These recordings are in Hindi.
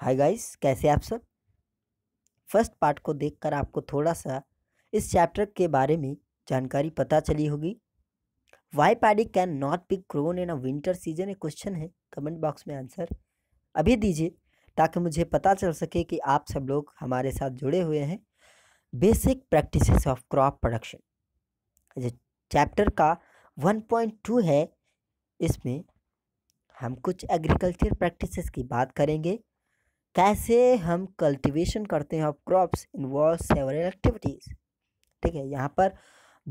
हाय गाइस कैसे आप सब फर्स्ट पार्ट को देखकर आपको थोड़ा सा इस चैप्टर के बारे में जानकारी पता चली होगी why paddy can not be grown in a winter season एक क्वेश्चन है कमेंट बॉक्स में आंसर अभी दीजिए ताकि मुझे पता चल सके कि आप सब लोग हमारे साथ जुड़े हुए हैं basic practices of crop production जो चैप्टर का टू है इसमें हम कुछ एग्रीकल्चर प्रैक्टिसेस की बात करेंगे कैसे हम कल्टीवेशन करते हैं of crops involve several activities ठीक है यहाँ पर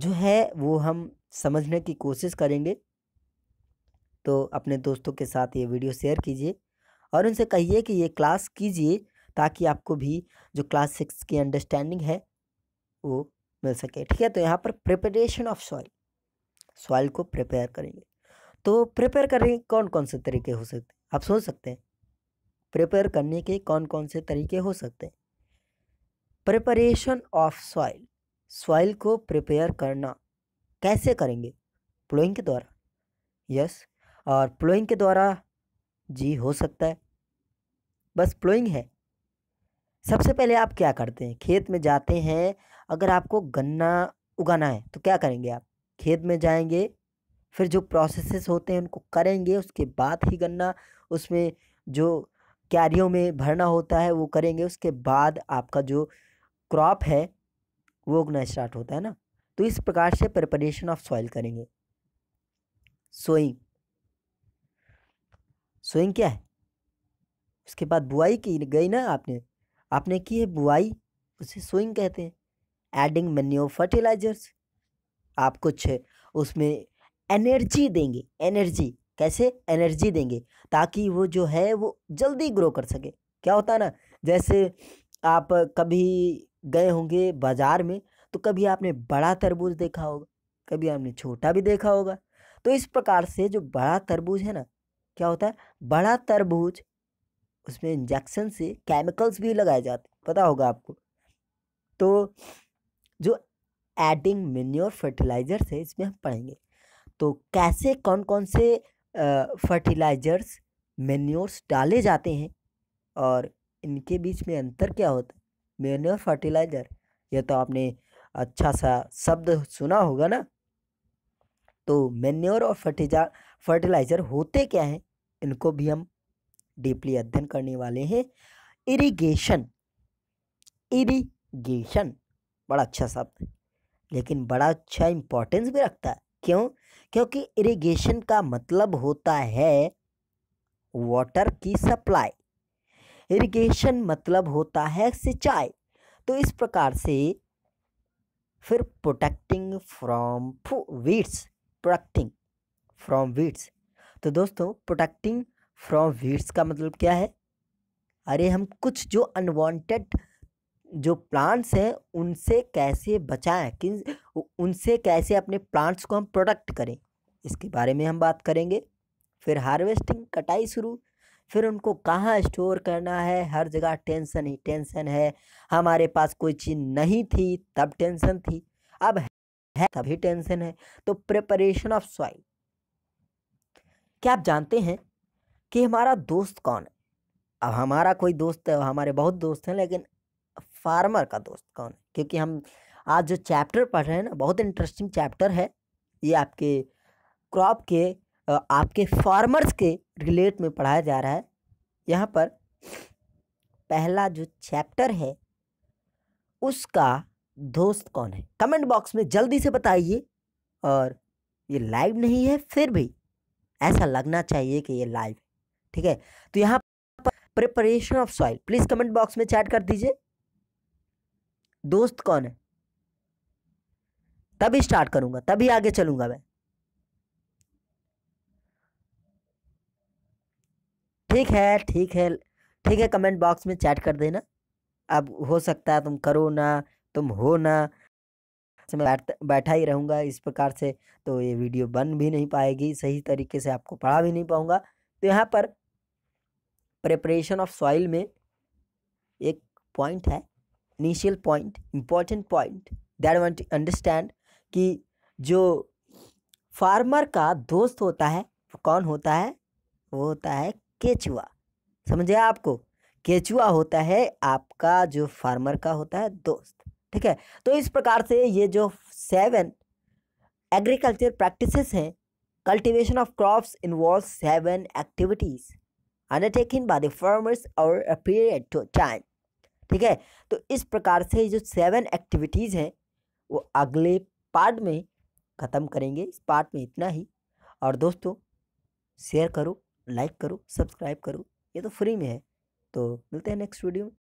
जो है वो हम समझने की कोशिश करेंगे तो अपने दोस्तों के साथ ये वीडियो शेयर कीजिए और उनसे कहिए कि ये क्लास कीजिए ताकि आपको भी जो क्लास सिक्स की अंडरस्टैंडिंग है वो मिल सके ठीक है तो यहाँ पर प्रिपरेशन ऑफ सॉइल सॉइल को प्रिपेयर करेंगे तो प्रिपेयर करेंगे कौन कौन से तरीके हो सकते हैं आप सोच सकते हैं प्रिपेयर करने के कौन कौन से तरीके हो सकते हैं प्रिपरेशन ऑफ सॉइल सॉइल को प्रिपेयर करना कैसे करेंगे प्लोइंग के द्वारा यस और प्लोइंग के द्वारा जी हो सकता है बस प्लोइंग है सबसे पहले आप क्या करते हैं खेत में जाते हैं अगर आपको गन्ना उगाना है तो क्या करेंगे आप खेत में जाएंगे फिर जो प्रोसेसेस होते हैं उनको करेंगे उसके बाद ही गन्ना उसमें जो क्यारियों में भरना होता है वो करेंगे उसके बाद आपका जो क्रॉप है वो उगना स्टार्ट होता है ना तो इस प्रकार से प्रिपरेशन ऑफ सॉइल करेंगे सोइंग सोइंग क्या है उसके बाद बुआई की गई ना आपने आपने की है बुआई उसे सोइंग कहते हैं एडिंग मेन्यो फर्टिलाइजर्स आप कुछ उसमें एनर्जी देंगे एनर्जी कैसे एनर्जी देंगे ताकि वो जो है वो जल्दी ग्रो कर सके क्या होता है ना जैसे आप कभी गए होंगे बाज़ार में तो कभी आपने बड़ा तरबूज देखा होगा कभी आपने छोटा भी देखा होगा तो इस प्रकार से जो बड़ा तरबूज है ना क्या होता है बड़ा तरबूज उसमें इंजेक्शन से केमिकल्स भी लगाए जाते पता होगा आपको तो जो एडिंग मेन्योर फर्टिलाइजर्स है इसमें हम पढ़ेंगे तो कैसे कौन कौन से फर्टिलाइजर्स मेन्योर्स डाले जाते हैं और इनके बीच में अंतर क्या होता है मेन्योर फर्टिलाइज़र यह तो आपने अच्छा सा शब्द सुना होगा ना तो मेन्योर और फर्टिजा फर्टिलाइज़र होते क्या हैं इनको भी हम डीपली अध्ययन करने वाले हैं इरिगेशन इरिगेशन बड़ा अच्छा शब्द लेकिन बड़ा अच्छा इम्पोर्टेंस भी रखता है क्यों क्योंकि इरिगेशन का मतलब होता है वाटर की सप्लाई इरिगेशन मतलब होता है सिंचाई तो इस प्रकार से फिर protecting from weeds protecting from weeds तो दोस्तों प्रोटेक्टिंग फ्रॉम वीड्स का मतलब क्या है अरे हम कुछ जो अनवांटेड जो प्लांट्स हैं उनसे कैसे बचाएं किन उनसे कैसे अपने प्लांट्स को हम प्रोडक्ट करें इसके बारे में हम बात करेंगे फिर हार्वेस्टिंग कटाई शुरू फिर उनको कहाँ स्टोर करना है हर जगह टेंशन ही टेंशन है हमारे पास कोई चीज़ नहीं थी तब टेंशन थी अब है तभी टेंशन है तो प्रिपरेशन ऑफ सॉइल क्या आप जानते हैं कि हमारा दोस्त कौन है अब हमारा कोई दोस्त है हमारे बहुत दोस्त हैं लेकिन फार्मर का दोस्त कौन है क्योंकि हम आज जो चैप्टर पढ़ रहे हैं ना बहुत इंटरेस्टिंग चैप्टर है ये आपके क्रॉप के आपके फार्मर्स के रिलेट में पढ़ाया जा रहा है यहाँ पर पहला जो चैप्टर है उसका दोस्त कौन है कमेंट बॉक्स में जल्दी से बताइए और ये लाइव नहीं है फिर भी ऐसा लगना चाहिए कि ये लाइव ठीक है तो यहाँ पर preparation of soil please comment box में चैट कर दीजिए दोस्त कौन है तभी स्टार्ट करूंगा तभी आगे चलूंगा मैं ठीक है ठीक है ठीक है कमेंट बॉक्स में चैट कर देना अब हो सकता है तुम करो ना तुम हो ना मैं बैठ बैठा ही रहूँगा इस प्रकार से तो ये वीडियो बन भी नहीं पाएगी सही तरीके से आपको पढ़ा भी नहीं पाऊँगा तो यहाँ पर प्रिपरेशन ऑफ सॉइल में एक पॉइंट है initial point important point that want to understand कि जो फार्मर का दोस्त होता है कौन होता है वो होता है केचुआ समझे आपको केचुआ होता है आपका जो फार्मर का होता है दोस्त ठीक है तो इस प्रकार से ये जो सेवन एग्रीकल्चर प्रैक्टिसेस हैं cultivation of crops involve seven activities undertaking by the farmers over a period to time ठीक है तो इस प्रकार से जो सेवन एक्टिविटीज़ हैं वो अगले पार्ट में ख़त्म करेंगे इस पार्ट में इतना ही और दोस्तों शेयर करो लाइक करो सब्सक्राइब करो ये तो फ्री में है तो मिलते हैं नेक्स्ट वीडियो में